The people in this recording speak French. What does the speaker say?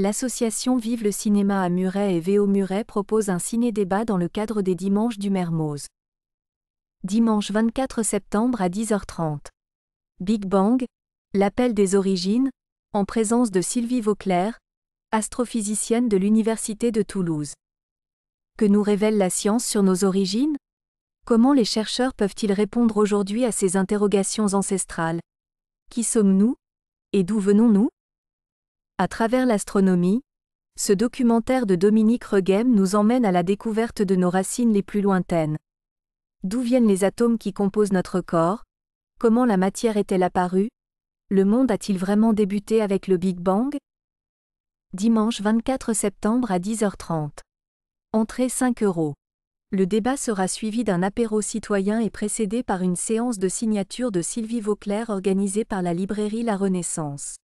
L'association Vive le cinéma à Muret et Véo Muret propose un ciné-débat dans le cadre des Dimanches du Mermoz. Dimanche 24 septembre à 10h30. Big Bang, l'appel des origines, en présence de Sylvie Vauclair, astrophysicienne de l'Université de Toulouse. Que nous révèle la science sur nos origines Comment les chercheurs peuvent-ils répondre aujourd'hui à ces interrogations ancestrales Qui sommes-nous Et d'où venons-nous à travers l'astronomie, ce documentaire de Dominique Reguem nous emmène à la découverte de nos racines les plus lointaines. D'où viennent les atomes qui composent notre corps Comment la matière est-elle apparue Le monde a-t-il vraiment débuté avec le Big Bang Dimanche 24 septembre à 10h30. Entrée 5 euros. Le débat sera suivi d'un apéro citoyen et précédé par une séance de signature de Sylvie Vauclair organisée par la librairie La Renaissance.